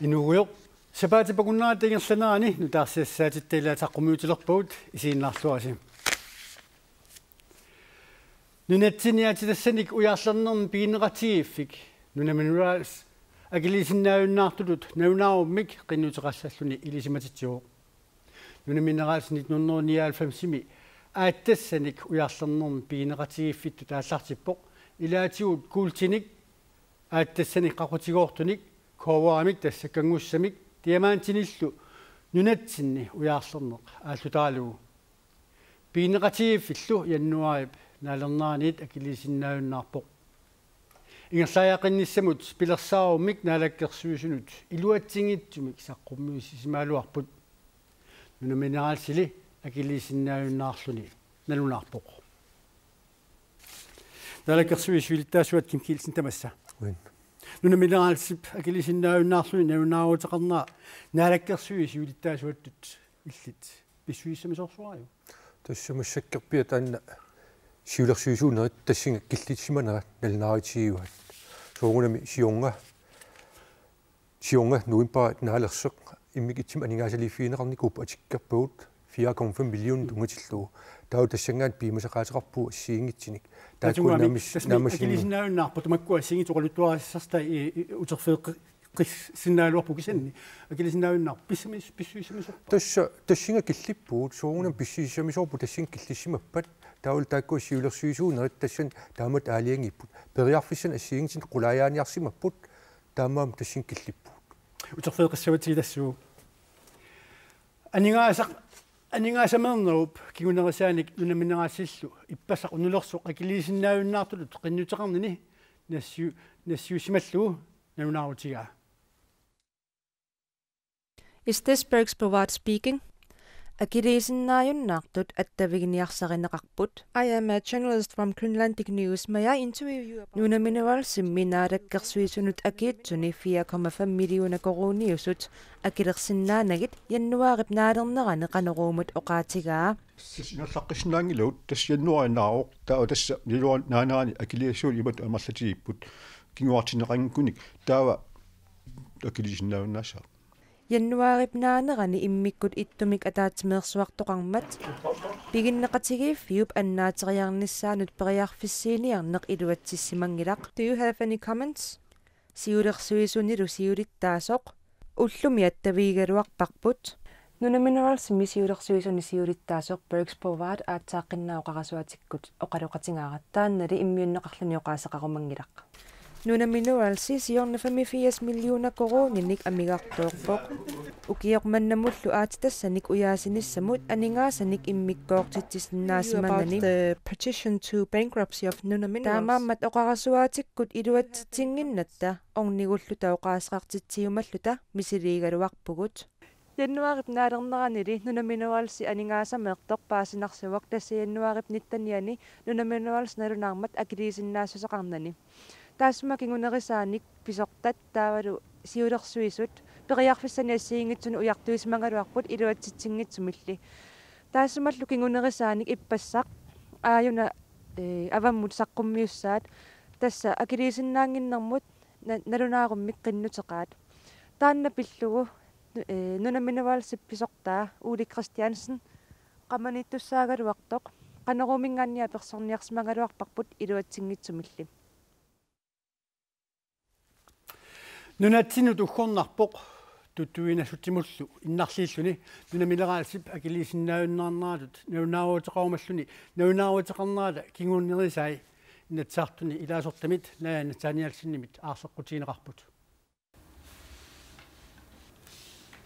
инугуйо сапаатипакуннарат тигерланаани нутаарсиассаатиттаилаатаққумиутилерпуут исииннаарлуаси нунатсиниатилассаник уяарлернерн пигинеқатигииффик нунаминурас агилисиннааюннаартулут наунааруммик қиннутеқаллаллуни илисиматитсуо нунаминерас 1999ми aattasanik ujarlernermi piineqatigiffittu taallartippoq ilaatigut kuultinik aattasanik qaqutigoortunik koowaamik tassakkanngussamik tiamaantinillu нунатсинни уяарлернеқ ааллутаалугу пиинеқатигиффиллу яннуарип налернааниит акилисиннаавиннаарпоқ ингерлааяқинниссамут пилерсааруммик наалаккерсуисунут илуатсигитсумик саққуммиуссисимаалуарпут нунаминаалсили акилисиннааюннаарлүни налунаарпоқ далакерсуи швилтаасуат кимкилсин тамасса уин нуна минералсип акилисиннааюннаарлүни налунаарутеқарнаа налаккерсуи швилтаасуаттут иллит писсуиссамисорсуараю тассумассаккерпиа таанна сиулерсуисуунерит тассинга киллитсиманера налнааритигиуат суугунами сиунга сиунга нуимпаа наалерсеқ иммик итсим анигаасалиффиинеқарникуп атиккерпуут 4,5 миллион тунгатиллуу таутассангаат пиимусақаасеқарпу ассиингитсиник тааккуун намис э, э, намис акилисинаарунаарпа тумаккуа сингитоқалуттуариссарта утерфеэқ qissinaaluarpu kisanni akilisinaarunnaq pissimi pissuissamisu tussa tassinga killippuut suungan pissiissamisuarpu tassin killissimappat таул таакку сиулерсуисуунерит тассан таамат аалиангиппут периарфиссан ассиингтин қулаяаниарсимаппут таамаам тасин киллиппут утерфеэ қиссаватигилассуу анингаасақ Is this Bergs provide speaking? Akilisinnaayunnaartut attaviginniarsarinneqarput I am a journalist from Greenlandic News. May I interview you about... Nuna mineral simina simminaalakkersuisunut akiitsuni 4,5 miljoona koruniusut akilersinnaanagit jannuaarip naalernerani qaneruumut oqaatigaa. Sinullaqqisnaangilut tasjannuarinaaroq taa tassa niluan naanaani akiliasuul imat amarlatigiipput kinguartineqanngkunik taawa akilisinnaunnaasa. яннуаарипнаарнерани иммиккут иттумик атаатимеерсуартоқармат пигиннеқатигииф юп аннаатериарниссаанут периарфиссииниарнеқ илуатсиссимангилақ do you have any comments сиулерсуисунилу сиулиттаасоқ уллуми аттавиигалуарпарпут нуна минералс мисиулерсуисуни сиулиттаасоқ bergs provide аатсааққиннаоқарасуатиккут оқалоқатингааратааннали иммиуннеқарлуни оқаасеқарумангилақ Nuna mineralsi siorna 85 miljoona koroninik amigaqtuorpoq. Ukiormannamullu aatitassanik ujaasinissamut aningaasanik immikkoortitsisinnaasimanani. The petition to bankruptcy of Nuna Minerals. Taamaammat oqarasuaatikkut iluatsitsinnginnatta ornigullu taoqaasqartitsiumalluta misiliigaluarpugut. Januarip naalerneranili Nuna Minerals aningaasameertorpaasinarsuaq tasiannuarip nittaniani Nuna Minerals nalunaarmat akiliisinnaasuseqarnani таасма кингунерисааник писортат таавалу сиулерсуисут периарфассани ассиингитсуну уяртуисмагалуарпут илуатситсингитсумилли таасмаллу кингунерисааник иппассақ ааюна э, аваммут саққуммиуссаат тасса акилисиннаангиннэрмут налунааруммик қиннутеқаат таанна пиллугу э, нунаминавал сипписортаа уули кристиансен qamaniittussaagalluartoq qaneruminggaannia persorniarsmangaluarparput iluatsinngiitsumilli нунаатсину туккорнарпоқ туттуинасутимуллу иннарлииллуни нунамилераасип акилисиннааюннаарнаалут нунааруутеқарумаллуни нунааруутеқарнаала кигууннерисаи иннатсаартуни илаасортамит наа натсааниалсиннимит аарсоққутиинеқарпут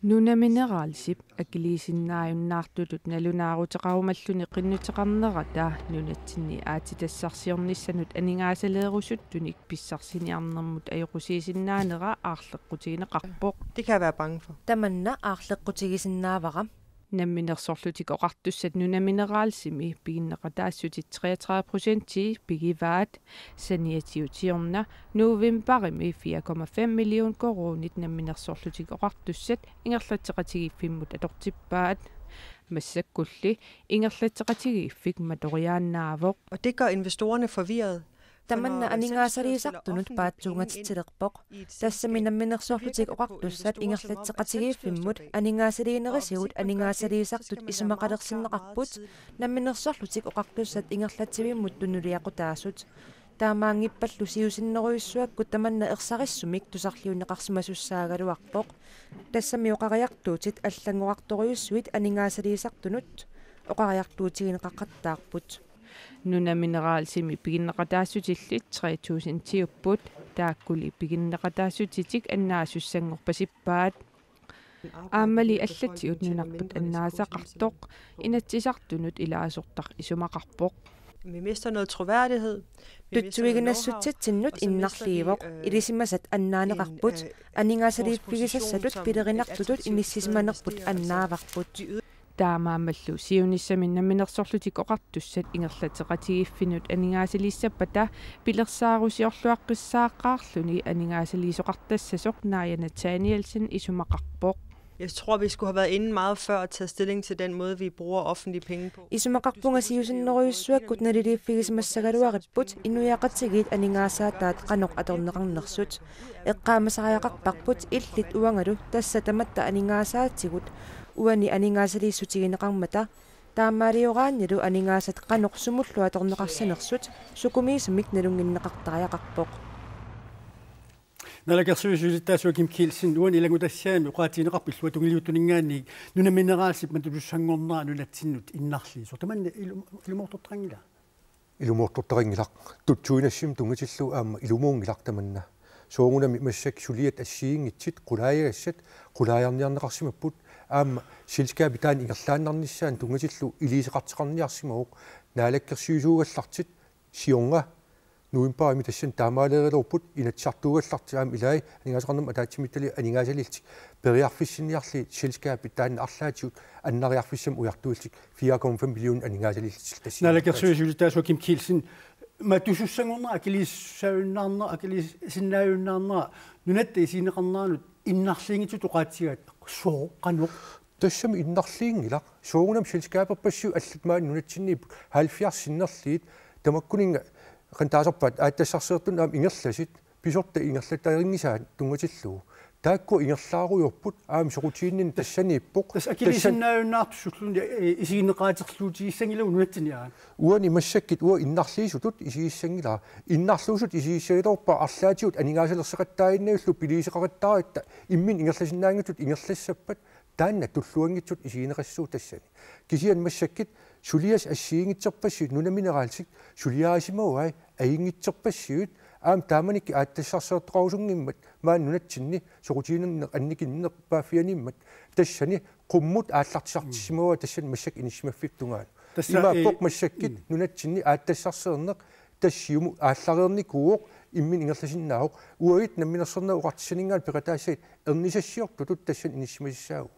нунаминералсип акилисиннааюннаартутут налунаарутеқарумаллуни қиннутеқарнерата нунатсинни аати тассарсиорниссанут анигаасалееруссуттуник писсарсиниарнэрмут аюқусиисиннаанера аарлеққутигинеқарпоқ det kan jeg være bange for таманна аарлеққутигисиннаавара nemminersorlutik oqartussat nuna mineralsimi piginneqataassutit 33 prosentti pigivaat saniatiutiorna novemberimi 4,5 million koronit nemminersorlutik oqartussat ingerlatteqatigiffimmut atortippaat massakkulli ingerlatteqatigiffik matorianaavoq og det gør investorerne forvirret таманна амингаасалиисартунут паатсуунгатитсилерпоқ тассами намминерсуарлутик оқартуссат ингерлатсеқатигииффиммут анингаасалиинерисигут анингаасалиисартут исумақалерсиннеқарпут намминерсуарлутик оқартуссат ингерлатсивиммут тунулиақутаасут таамаангиппаллу сиусиннеруйссуакку таманна ерсариссумик тусарлиунеқарсимасуссаагалуарпоқ тассами оқариартуутит аллангоқарторуйссуит анингаасалиисартунут оқариартуутигинеқаққаттаарпут nuna mineraalsimi piginneqataassutillit 3000 tiupput taakkuli piginneqataasutitik annaasussangorpasippaat аамали аллатиут нунарпут аннаасақартоқ инатсисартунут илаасортар исумақарпоқ Vi mister noget troværdighed. Dutsuigna sutset tinnut innarliivok, irisimmasat annaaneqarput, aningasaliippigisassadut pilerinartutut inisismanerput annaavarput таамаамаллу сиунissamин наминерсорлутик оқартуссат ингерлатеқатигиффинут анингаасалиссаппата пилерсаарусиорлуаққиссааққаарлуни анингаасалисоқартассасоқ Нарjana Danielsen исумақарпоқ Jeg tror, vi skulle have været inde meget før at tage stilling til den måde, vi bruger offentlige penge på. Isumakakpunga siyo sin et lidt massagaruariput inuyaqatsigit aningasataat qanok atorneqarnersuut. Iqqaamasaqayaqarpaqput ingen uangaru tassatamatta aningasaatsigut. уани анингаасали сутигинеқармата таамаалиорааннилу анингаасат канорсумуллу аторнеқарсанерсут сукумиисам микналунгиннеқартариақарпоқ налакерсуи сулиттаасуа ким килсин уан илагутассаами уqaatiинеқарпи луа тугилиутунингаанни нунаминераасип матулуссангорнаа нулатсиннут иннарли сортаман илумортортарангила илумортортарангилақ тутсуинассим тунгатиллу аама илумуунгилартаманна суунгунами массак сулиат ассиингитсит қулаагассат қулааярниарнеқарсимаппут аама силкаа питаани ингерлааннарниссаан тунгасиллу илисеқартиқарниарсимауқ наалаккерсиусуугаллартит сиунга нуимпаами тассан таамаалеерилорпут инатсартуугалларти аама илаи анигаасоқарнам атаатсимиттали анигаасалилтик периарфиссинниарли силкаа питаани арлаатиут аннариарфиссам уяртуилтик 4,5 миллион анигаасалилтил тасси наалаккерсиусуултаасуа ким килсин матусуссангорнера акилиссауннаарнера акилиссиннааюннаарнера нунатта исинеқарнааранут иннарлиингиту тоқаатсигаат суу канук тассам иннарлиингила суугунам силскааперпассу аллатмаан нунатсинниип 70 синнерлиит тамаккунинга кантаасарпаат ааттассарсеэртун аам ингерласит писорта ингерлатаарингисаат тунгатиллуу таакку ингерлааруйорпут аами сокутииннин тассанииппоқ тассакилисиннааюннаартуссуллун э, э, исигинеқаатерлуутигиссангилу нуатсиниаа уани массаккит уа иннарлиисутут исигиссангилаа иннарлуусут исигиссагилорпа арлаатиут анигаасалерсеқаттааиннауллу пилиисеқариттааратта иммин ингерласиннаангитсут ингерлассаппат таанна туллуангитсут исигинеқассуу тассани кисиан массаккит сулиас ассиингитсерпассиут нунаминералсик сулиаасимауай аингитсерпассиут аам тааманик ааттассарсеэртораусунгиммат мааннунатсинни сокутиинернеқ анникиннерпаафианиммат тассани қуммут ааллартисартиссимава тассани массак инисимаффиттунгаан имааппоқ массаккит нунатсинни ааттассарсеэрнеқ тассиуму ааллареерникууоқ иммин ингерласиннаауқ уагит намминерсернаа уқартиссанингаан пеқатаасаит ернисассиорту тут тассан инисимасиссаагу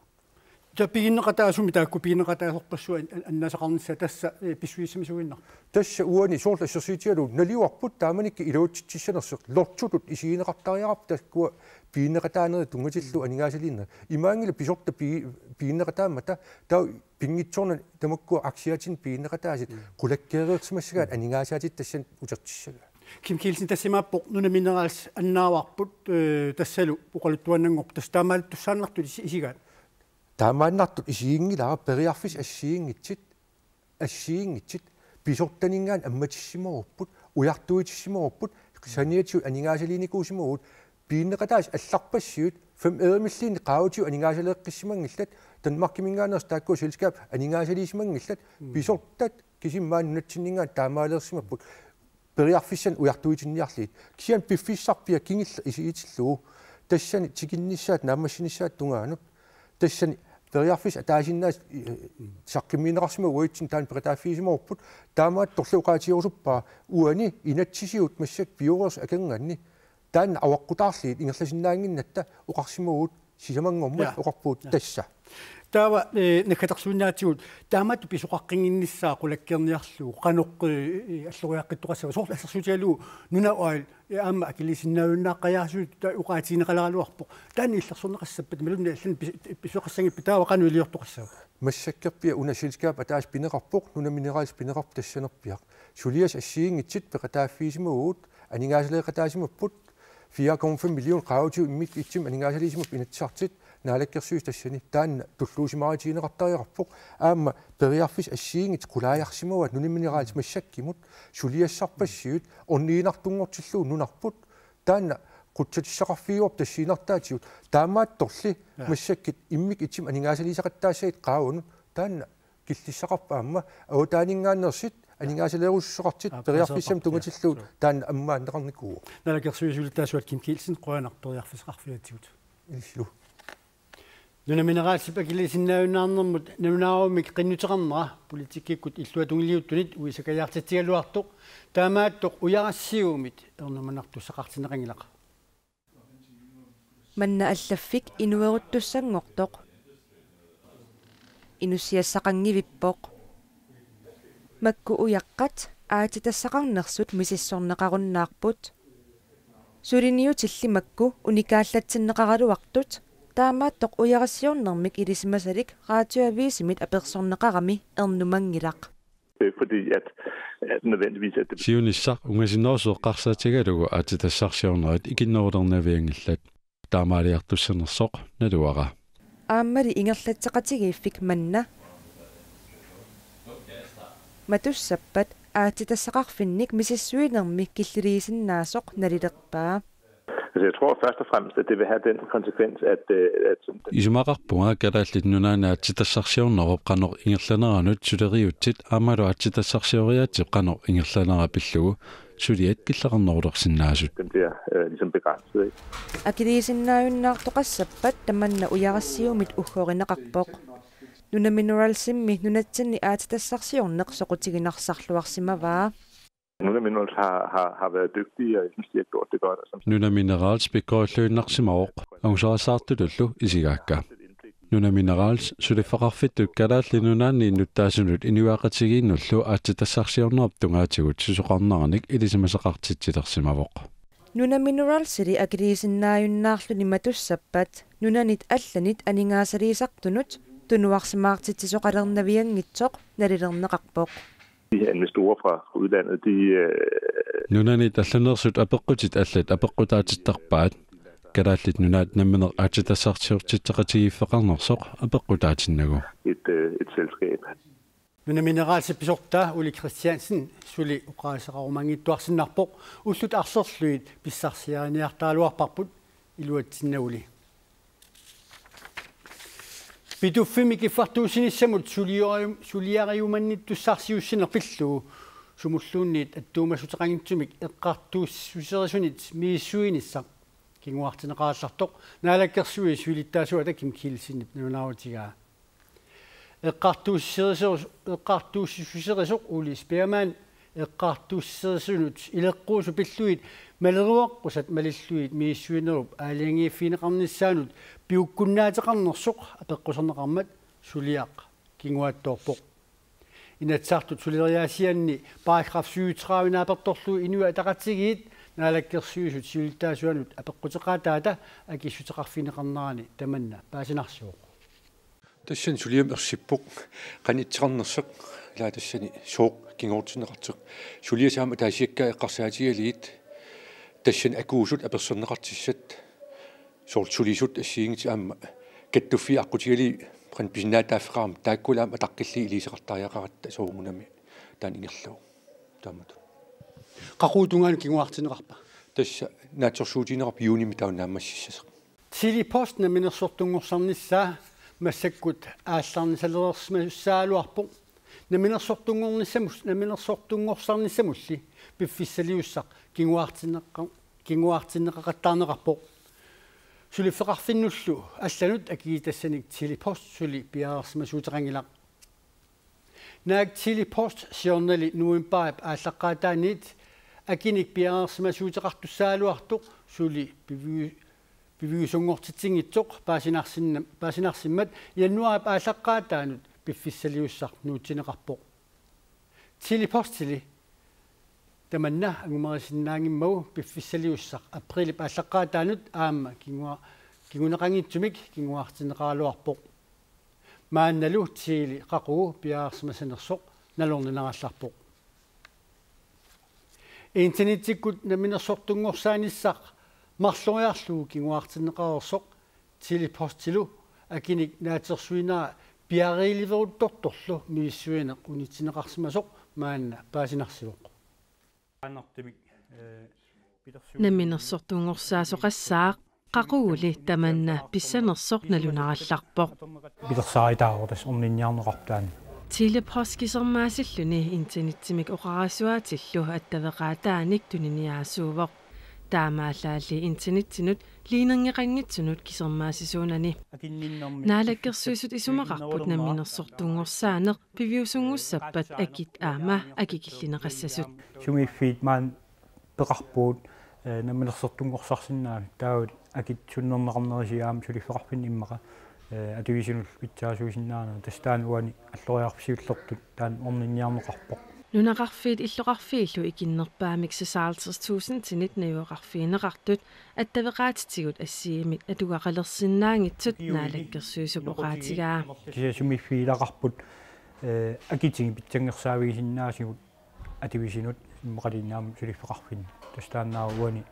тапигиннеқатаасуми тааккупигиннеқатаасорпассуа аннасақарнissa тасса писсуиссамисугиннар тасса уани соорлу ассерсиитигалу налиуарпут тааманикки илуутситсиссанерсеқ лортутут исигинеқартариарап таккуа пигиннеқатаанери тунгатиллу анигаасилииннер имаангила писорта пигиннеқатаамата тау пингитсорна тамаккуа аксиатин пигиннеқатаасит кулаккеериерсимассагаат анигаасаатит тассан утертиссага ким килсин тассимааппоқ нуна минералс аннааварпут тассалу оқалуттуаннангор тас таамаалуттуссааннарту э, исигаат таамааннартут исиингилаа периарфис ассиингитсит ассиингитсит писортанингаан амматиссиморуппут уяртуитиссиморуппут саниатиу анингаасалиникуусимагут пииннекатаас алларпассиут фэм эрмиллиини qaavutju анингаасалеэққиссимангиллат танмаркимингаанерс таакку силскап анингаасалиисимангиллат писортат кисиммаан нутсиннингаа таамаалерсимаппут периарфиссан уяртуитинниарлиит кисиан пиффиссарпиа кингилла исиитиллуу тассани тикинниссаат наамассиниссаат тунгаанут тассани периарфис атаасиннаас саққимминерарсима уитсин таан перитааффиисиморпут таамаат торлуугаатиоруппаа уани инатсисиут массак пиорус аканганни таан аваққутаарлиит ингерласиннаангиннатта оқарсимагуут сисамангуммут оқарпууттасса таава э, нахатарсуиннаатигут таамату писоқаққингиннссаа қулаккерниарлуу қаноққи э, э, аллориаққиттоқассава сорла ассерсутиалуу нунауаал аама акилисиннаавиннааққаяарсуут та уқаатиинеқаларалуарпоқ таани иллерсорнеқассаппат малунни аллан писоқассангиппи таава қануилиортоқассава массаккерпиа унасилкаап атаас пинеқарпоқ нуна минералс пинеқарп тассанерпиақ сулиас ассиингитсит пеқатааффиисимагуут анигаасилеқатаасимаппут 4,5 миллион qaawtiu immik itsum aningaasaliisimuk inatsartit наалаккерсуис тассани таанна туллуусимааритиинеқартариарпоқ аама периарфис ассиингит қулааярсимава нуниминералис массаккимут сулиассарпассиут орниинартунгортиллуу нунарпут таанна қутсатиссақарфигууп тассиинартаатиут таамаат торли массаккит иммик итсим анингаасалисақаттаасаит қаавунут таанна киллиссақарпа аама аутаанинггаанерсит анингаасилерусшоқартит периарфиссам тунгатиллуут таан аммааннеқарникуу налакерсуисултаасуат кимкиилсин қуанақ периарфисқарфиатсигут иллу нуна минералсипа килисиннаавиннаарнэрмут нунааруумик қиннутеқарнера политиккиккут иллуатунгилиуттунит уисакаяартитсигалуартоқ таамааттоқ уярассиуумит эрнаманарту сақартинеқангилақ манна аллаффик инуэруттуссангортоқ инуссиассақангивиппоқ маккууяққат аатитассақарнерсут мисиссорнеқаруннаарпут сулиниу тилли макку уникааллатсиннеқаралуартут таамааттоқ уярасиорнэрмик илисимасалик раатиуависимит аперсорнеқарами ернумангилақ fordi at, at nødvendigvis at det Сиунисса унгасинерсоо қарсаатигалугу атитассарсиорнерит икиннерулернавиангилlat таамаалиартуссинерсоқ налуара ааммали ингерлатсеқатигииффик манна матуссаппат аатитассақарфинник мисиссуинерми киллериисиннаасоқ налилерпаа Altså, jeg tror først og fremmest, at det vil have den konsekvens, at... Исмарпуа калааллиннунаана атситассарсиорнеруп канор ингерланеранут сулериутсит аамалу атситассарсиориаатсип канор ингерланера пиллугу сулиат киллеқарнерулерсинаасут. Den bliver ligesom begrænset, ikke? Акидисиннааюннаартоқассаппат таманна уярассиумит уххоринеқарпоқ нуна минералсимми нунатсинни аататассарсиорнеқ соқутигинарсарлуарсимаваа Nogle minerals har, har, har været dygtige, og jeg synes, de har gjort det godt. Nogle minerals begår løgnaksimavq, og så har sagt det løslo i sigakka. Nogle minerals, så det får fedt dykket at lige nogle andre nu der sådan ud, endnu er til en løslo, at det der sagt sig under opdunga til ud, så kan ikke i det som er så rart til det der simavq. Nogle minerals er det agrisin nærjun nærslunimatussappat, nogle nit allanit aningasariisaktunut, Tunuarsimaarsitsisuq alernnaviangitsoq nalilernneqarpoq investorer fra udlandet de Nunani tallanersut apeqqutit allat apeqqutaatittarpaat kalaallit nunaat nammener aatitasartiurtitteqatigiffeqarnersoq apeqqutaatinnagu et et selskab Nuna mineraalsippisorta Uli Christiansen suli uqaasaqarumangittuarsinnarpoq ullut arlerluit pissarsiaaniartaaluarparput iluatsinnauli pituffimik iffartuusinissamut suliarium suliariumannitussaarsiussineq pilluu sumulluunniit attuumassuteqangittumik eqqartuussuserisunnit miissuinissaq кингуартинеқааллартоқ наалаккерсуи суилиттаасуа такким килсиннип нунаарутигаа эққартууссерисерус эққартууссусерисоқ улис пиамаан эққартууссерисунут илеққуусу пиллуит малеруаққусат малиллуит мииссуинеруп аалиангииффинеқарниссаанут пиуккуннаатеқарнерсоқ апеққусернеқармат сулиақ кингуаттоорпоқ инатсартут сулериаасианни параграф 37 нааперторлу инуа тақатсигиит наалаккерсуисут сивилтаасуанут апеққутеқаатаата акиссутеқарфинеқарнерани таманна паасинарсуоқ тассани сулиам ерсиппоқ канитсеқарнерсеқ лаатассани сооқ кингууртинеқартеқ сулиасаама таасиаккаа эққарсаатигалиит тассин акуусут аперсернеқартиссат суурсулисут ассиингти аама каттуффи аққутигали прин писинаатааффеқарам тааккулаама атаққилли илисеқартариақаратта сооргунами таан ингерлуу таамату қақуутунгаани кигуартинеқарпа тасса наатсорсуутинерап юуними тауннаамассисасеқ тили постна минерсортунгорсарниссаа массаккут аалларнисалерерсмасуссаалуарпу наминерсортунгорнissamus наминерсортунгорсарнissaмулли пиффиссалиуссақ кингуартиннеққа кингуартиннеқақаттаарнеқарпоқ сулиффеқарфиннуллу алланут акигитассаник телепост сули пиаарсма сутерангилақ наак телепост сиорнали нуимпаап ааллаққаатаанит акиник пиаарсма суутеқартуссаалуартоқ сули пивиу пивиусунгортитсингитсоқ паасинарсинна паасинарсиммат яннуаап ааллаққаатаанут пиффиссалиуссақ нуутсинеқарпоқ телепост тили таманна агумерисиннаангиммагу пиффиссалиуссақ априлип аллаққаатаанут аама кингуа кингунеқангитсумик кингуартинеқарлуарпоқ маанналу тиили қақуу пиаарсимасанерсоқ налорнинаралларпоқ интенитиккут наминерсортунгорсааниссақ марлориарлуу кингуартинеқарерсоқ тиили постилу акиник наатерсуинаа пиарииливерутторторлу миссуинеқ унитсинеқарсимасоқ маанна паасинарсивоқ наминерсортунгорсаасоқассаа qaquguli tamanna pissanersornalunarallarpoq pilersaitaarutas orninniarnerartaan tiilepraskisermaassilluni internitsimik oqarasuaatillu attaveqaataanik tuniniaasuuvoq таамаалаали инсинитсинут лиинернгеқангитсунут кисермаасисуунани наалаккерсуисут исумақарпут намминерсортунгорсаанеқ пивиусунгуссаппат акит аама акикиллинеқассасут сумиффиит маан пеқарпуут э, намминерсортунгорсарсинаами таавут акит суннернеқарнерисиаам сулиффеқарпин иммақа э, атуисинул питсаасуисинаана тастаан уани аллориарпсиуллертут таан орнинниарнеқарпоқ Нунеқарфиит иллоқарфииллу икиннерпаамик сесаалсертуусен тинитнаюоқарфиинеқартут аттавеқаатитигут ассиимит атугақалерсиннаангитсут наалаккерсуисупоқаатигаа киасумиффиилақарпут э акитиги питсангерсаавигисиннаасигут ативисинут иммақалиннаам сулиффеқарфин тастааннаауани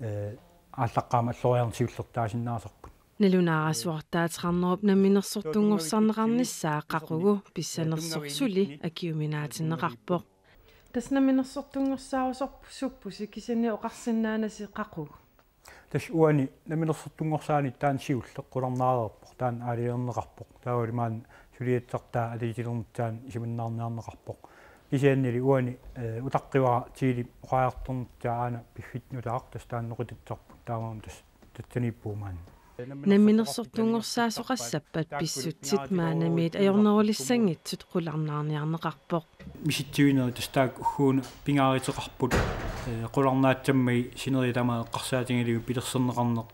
э ааллаққаама аллориартивиллертаасиннаасарпут налунаарасуартаатеқарнеруп намминерсортунгорсарнеқарниссаа қақугу писсанерсорсули акиуминаатиннеқарпоқ таснаминерсортунгорсаарусорпусуппу сикисани оқарсиннаанасеқ қақугу тас уани наминерсортунгорсаани таан сиуллеқ қуларнаарерпоқ таан аалиернеқарпоқ тааулимаан сулиеттартаа алиитилернтаан исиминнаарнеарнеқарпоқ исианнили уани э, утаққивара тиили оқаярторнтаана пиффитнулаар тас тааннеқутитсарпу таамаам тас татсаниппуумаани наминерсортунгорсаасоқассаппат писсутсит маанамиит аёрнерулиссангитсут қуларнаарниарнеқарпоқ миситсуинери тастаак уггууна пингааритеқарпут қуларнаатсамми синери тамаа қарсаатингилигу пилерсернеқарнеқ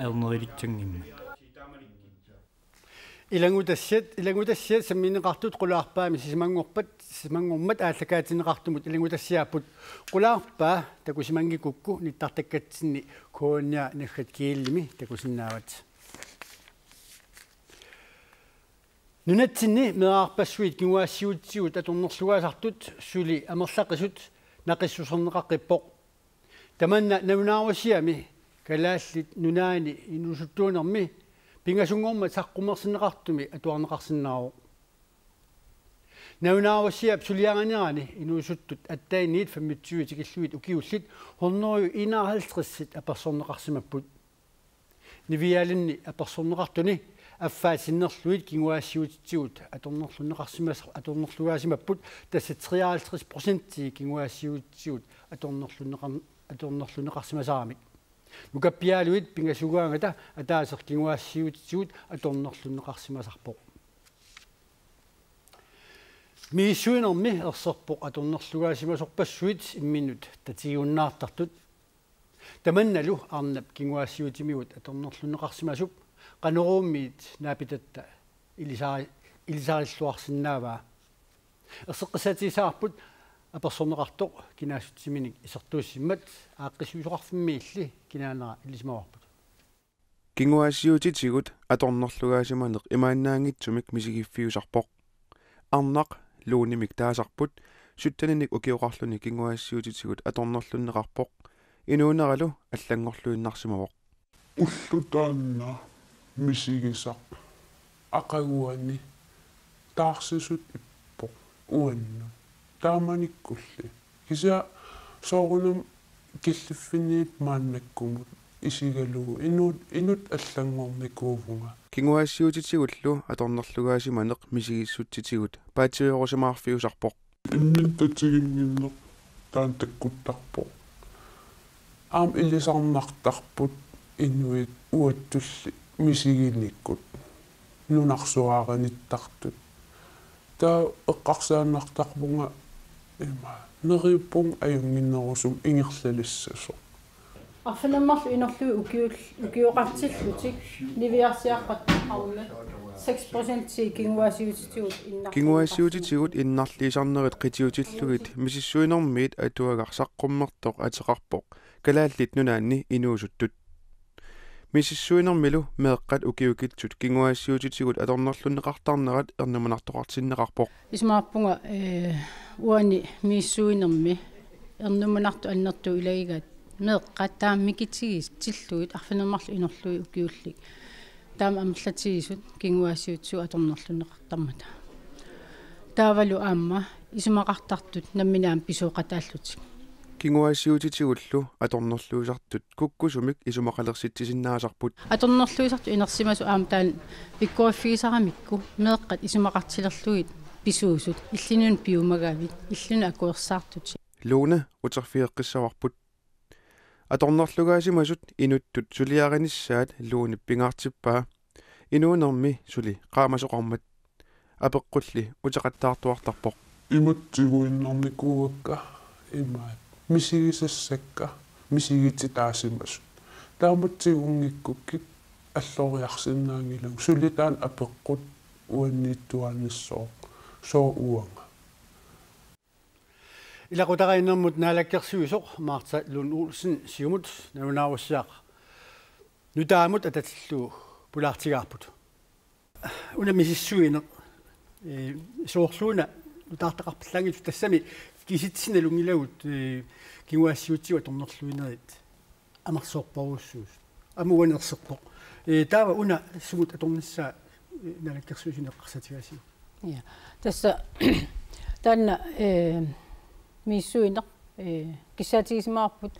аёрнерилитсангимма илангутассат илангутассиат самминеқартут қулаарпаами сисимангорпат сисимангормат ааллакаатинеқартумут илангутассиааппут қулаарпаа такусимангикукку ниттартаккатсинни коонниа наггат кииллими такусиннаават нунатсинни меаарпассуит кигуаассиутсигут аторнерлугаасартут сули амерлақисут нақиссусернеқаққиппоқ таманна навунааруссиами калааллит нунаани инусуттуунерми пингасунгорма саққумерсинеқартуми атуарнеқарсинаару навнаавасиап сулиаганерани инуусуттут аттай ниит фаммитсуи тикиллуит укиуллит хорнорю 51-сит аперсорнеқарсимаппут нивиалинни аперсорнеқартуни аффаасиннерлуит кингуаассиутитсигут аторнерлуннеқарсимас аторнерлугаасимаппут тасса 53% кингуаассиутитсигут аторнерлуннеқар аторнерлуннеқарсимасаарамик нукаппиаалуит пингасугаангата атаасер кигуаассиутсуут аторнерлуннеқарсимасарпоқ миссуинерми ерсерпоқ аторнерлугаасимасорпассуит имминут татигуннаартартут таманналу арнап кигуаассиутимигут аторнерлуннеқарсимасуп канерууммиит наапитатта илисаа илисаариллуарсиннааваа ерсеққисатисаарпут апперсорнеқартоқ кинаассутсиминик исертууссиммат ааққиссуусоқарфимми илли кинаанера иллисимаварпут кингуаассиутитигут аторнерлугаасиманеқ имаанаангитсумик мисигиффиусарпоқ арнақ луунимик таасарпут суттаниник укиоқарлуни кингуаассиутитигут аторнерлуннеқарпоқ инуунералу аллангорлуиннарсимавоқ уллутаанна мисигисарп ақагуани таарсисут иппоқ уанна тааманиккулли кися соорунам киллиффинниит мааннаккумут исигалуу инут инут аллангорникуувнга кингуаассиутитигуллу аторнерлугаасима неқ мисигиссутситигут паатиорусамаарфиусарпоқ иннаттатигингиннеқ таан таккуттарпоқ аам илисарнартарпут инуит уаттулли мисигинниккут нунарсуаараниттартут таа эққарсааннартарпунга има нериппун аюнгиннерусум ингерлалиссасо аффинаммарлу инерлуи укиул укиоқартиллутик нивиарсиарпат арна 6% си кингуасиутитигут иннар кингуасиутитигут иннарлиисарнерит қитиутиллугит мисиссуинэрмиит атуагарсаққуммертоқ атеқарпоқ калааллит нунаанни инуусуттут мисиссуинэрмилу меэккат укиукитсут кингуаассиутитсигут аторнерлуннеқартарнерат эрнуманартоқартиннеқарпоқ исмаарпунга э уани миссуинерми эрнуманарту аннерту илагигат меэккат тааммикитсигис тиллуит арфинермарлу инерлуи укиуллик таама амллатигисут кингуаассиутсу аторнерлуннеқартармата таавалу аама исумақартартут намминаам писооқатааллутик кингуассиутитигуллу аторнерлуисартут куккусумик исумақалерситсиннаасарпут аторнерлуисарту инерсимасу аама таан пиккуаффигисарамикку меэққат исумақартилерлугит писуусут иллинун пиумагавит иллуна акуерсаартут луна утерфиэққиссаварпут аторнерлугаасимасут инуттут сулиариниссаат луни пингаартиппаа инуунэрми сули qaamasoqarmat апеққулли утеқаттаартуартарпоқ иматтигуиннэрникууакка имаат мисигисассакка мисигитситаасимасу тааматсигунгиккуккит аллоориарсиннаангилу сулитаан апеққут уанниттуааннассоо соо уанга илакутаринэрмут наалаккерсуисоқ марта лун улсен сиумут нунааруссаақ нутаамут аталлуу пулаартигаарпут уна мисиссуинеқ э соорсууна нутаартақарпаллаангилу тассами киситсиналунгилавут кигуаассиутсигу торнерлуинаит амарсоорпаруссуус амуанерсерпо э таава уна сугут аторнссаа налаккерсуусинеққарсатигаси я тасса танна э миссуинер э киссаатигисимаарпут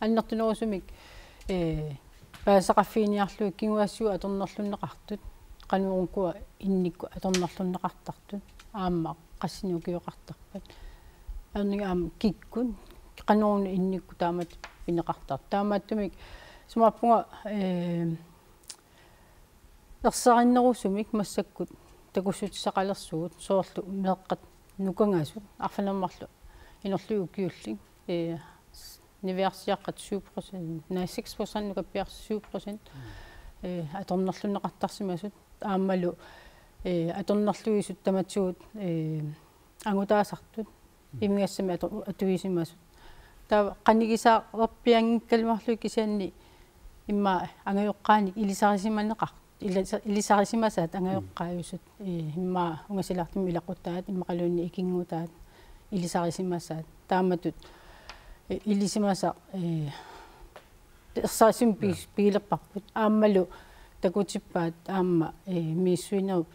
аннертунерусумик э паасақарфиниарлуи кигуаассуу аторнерлуннеқартут qanurunku innikku atornerlunneqartartut aamma qassinukioqartarpat ааннигаама киккун кануун инникку таамат пинеқартар таамааттумик сумааппуга э ерсариннерусумик массаккут такуссутсақалерсугут соорлу меққат нукангаасу арфанермарлу инерлуу укиуллин э ниверсиаққат 7% на 6% нукаппиар 7% э аторнерлуннеқартарсимасут ааммалу э аторнерлуисут таматсугут э агутаасартут иммиассама атуисимасу таа канигисаарпиангиккалмарлуи кисианни имма ангаюккааник илисарисиманеқар илисарисимасаат ангаюккааюсут э, имма унгасилартимми илақуттаат иммақалуунни икингутаат илисарисимасаат тааматут э, илисимаса э сасим пилерпарпут ааммалу такутиппаат аама э миссуинеру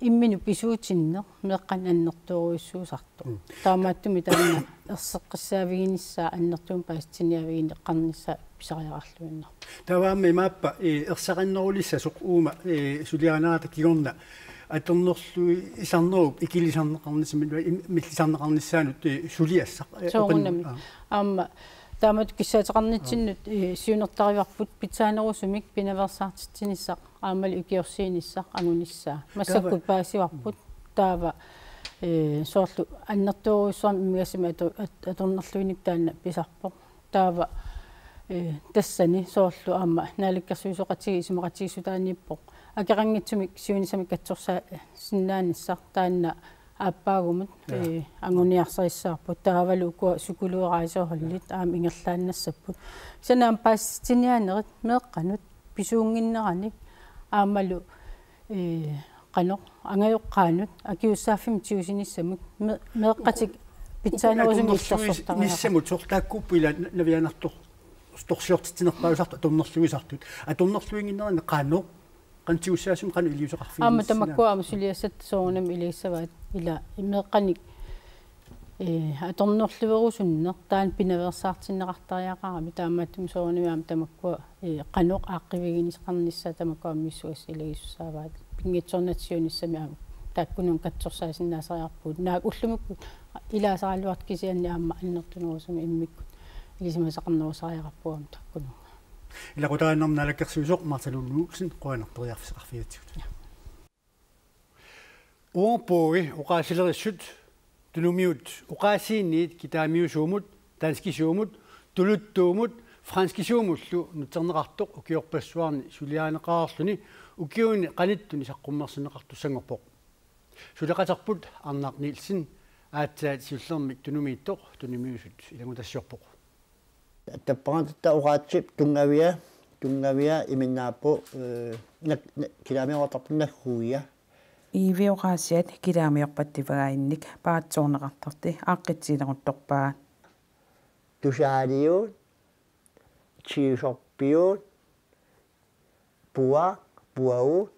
иммину писуутинно неэккан аннэртуруиссуусарту таамааттуми таана ерсеққиссаавигиниссаа аннэртуум паастиниавигини қарнисса писариарарлуинна таваамми мааппа э ерсақаннерулисса соқ уума э сулианаата кигорна атернерлуи исарнеруп икилисарнеқарнисми миллисарнеқарниссаанут э, сулиассақ э, соорунами аама таамат киссаатеқарнитсиннут э, сиунертариварпут питсаанерусумик пинаверсаартитсиниссақ аамал икиорсииниссаа агуниссаа массаккупаасиварпут таава э соорлу аннэртууруссуам иммигасима аторнерлуиник таанна писарпо таава э тассани соорлу аама нааликкерсуисоқатиги исимақатигиссутааниппо акерангитсумик сиунисами катсорсаа э, синнаанissaq таанна ааппаагумут э ангуниарсариссаарпут таавалу укуа сукулуораасоориллит аам ингерлааннассаппут санаам паасситиниаанерит меэққанут писуунгиннераник аамалу э канор ангаёққаанут акиуссааффимтиусиниссамик меэққатик питсаанерусун иллерсортарнаа ниссаму сорлааккууппила навианартор торсиортитинерпаусарту туннерлуисартут атуннерлуингиннерами қааноо қантиуссаасим қану илиусеқарфи аама тамаккуаама сулиассат соорунами илиссаваат ила имеэққаник аторнерлуверусунна таан пинаверсаартиннеқартариақарами таамааттум соорниваам тамаккуа канеқ ааққивигинисқарнissaа тамаккуа миссуас илагиссааваат пингитсорнатсиуниссами аама тааккунун катсорсаасиннаасариарпуут наак уллумукку илаасаралуарт кисианни аама аннертунерусами иммиккут илисимасақарнерусариақарпуам тааккуну илагутааннарналаккерсуусоқ марталуннууксин қуанерториарфисақарфиатсигут уорпууги оқаасилериссут тунумиут оқаасиинниит китаамиусуумут танскисуумут тулуттуумут франскисуумуллу нутернеқартоқ укиорпассуарни сулиаанеқаарлүни укиуни қаниттуни саққуммерсинеқартуссангорпоқ сулеқатарпут арнаарниилсин аатсаат сиуллермик тунумииттоқ тунумиусут илагутассиорпоқ таппарантта оқаатсип тунгавиа тунгавиа иминнааппо э килаамиортарпуннахгуия ивиоqaasiat килаамиорпаттивагаинник паатсуорнеқартарти ааққитсилерутторпаа тушаалиуут чиусорпиуут пуа пуау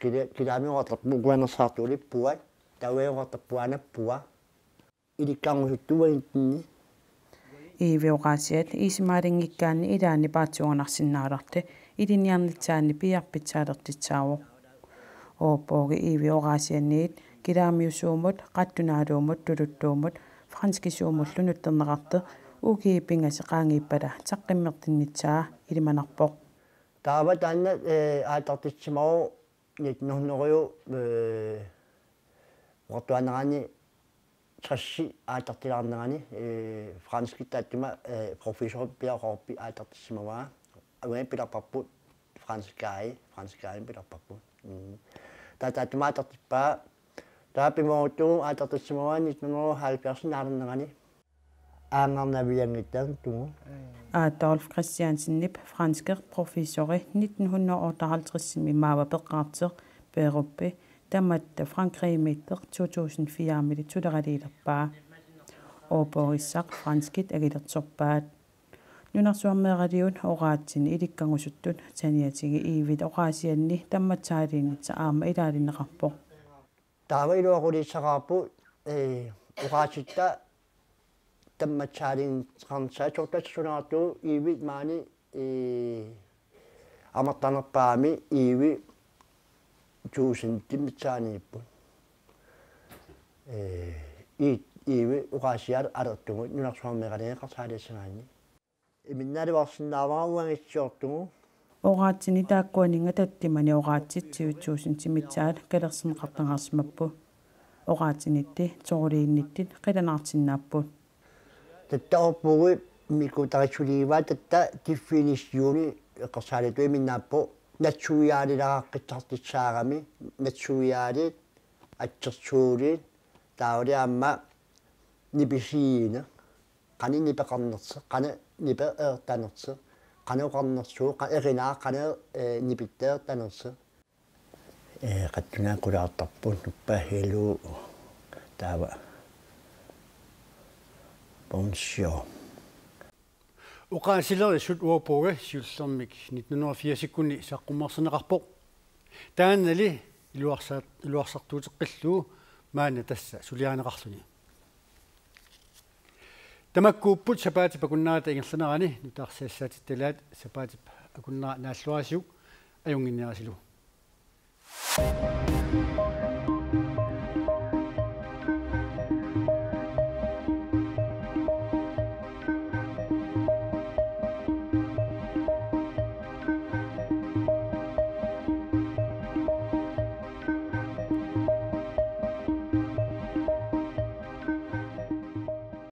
киле килаамиорартар мугуанерсаартуули пуат тавеорартар пуана пуа иликкаангусуттуваинтинни ивиоqaasiat исимаалингиккаани илаани паатсуорнарсинааларти илиниарнитсаани пиарпитсаалертитсаавоо oopoogi iiviorasianniit kilaamiussuumut qattunaaluumut tuluttuumut franskisuumullun utternerarte ukiipingase qaangiippala taqqimmertinnitsaa ilimanarpoq таава таанна э аатартитсимару нит норнериу э вартуанерани трасси аатартилаарнерани э франски тааттима э профессор пиақорпи аатартисимаваа ауэ пиларпарпут франскаи франскаи пиларпарпут татаатумаатертиппаа таапимоутуу аатертиссимаваани нунгуухаалпиарсинаарнерани аангаарнавиангиттаан тугу аа Долф Кристиансиннип франскер профессори 1958-ми маава пеққартер пеэруппи таматта франкримиттер 2004 мили тулералиилерпаа опориссақ франскит агилерторпаат нунарсуармеэралиун ораатсини иликкангусуттут таниатиги иивит оqaасианни тамматсаалиинитса аама илаалинеқарпо таава илуақулиссақарпу э оqaаситта тамматсаалиин қарнсаа чортассунаартуу иивит маани э аматтанерпаами ииви жуусин тиммитсаанииппут э и ииви оqaасиаар алертугу нунарсуармеэралиин қарсаалиссагаани иминнаалуарсинааваагуангитсиортугу ораатсини тааккуанинга таттимани ораатситсиутсуусин тимитсаат калерсин қартангаарсимаппу ораатсинитти торулиинниттит қиланаартиннааппут таттаорпугуи микутарисулииваа татта киффинисьюни эққарсаалатуи миннааппу натсуиаалилааққиттартитсаарами натсуиаалит атсерсуулит таавли амма ниписиина қани нипеқарнерсе қана нипе эертанерсэ канеоқарнэрсуу қа эринаа канео нипиттаертанерсэ э қаттунаа кулаартарпуун нуппаа хилуу таава боншио Уқаасилери сут уапуга сиуллермик 1980-куни саққуммарсинеқарпоқ тааннали илуарсаат илуарсартуутеққиллуу маана тасса сулиаанеқарлуни тамаккууппут сапаатип акуннаата ингерланерани нутаарсаассаатитталаат сапаатип акуннаа нааллуарасиук аюнгинниарасилу Thank you.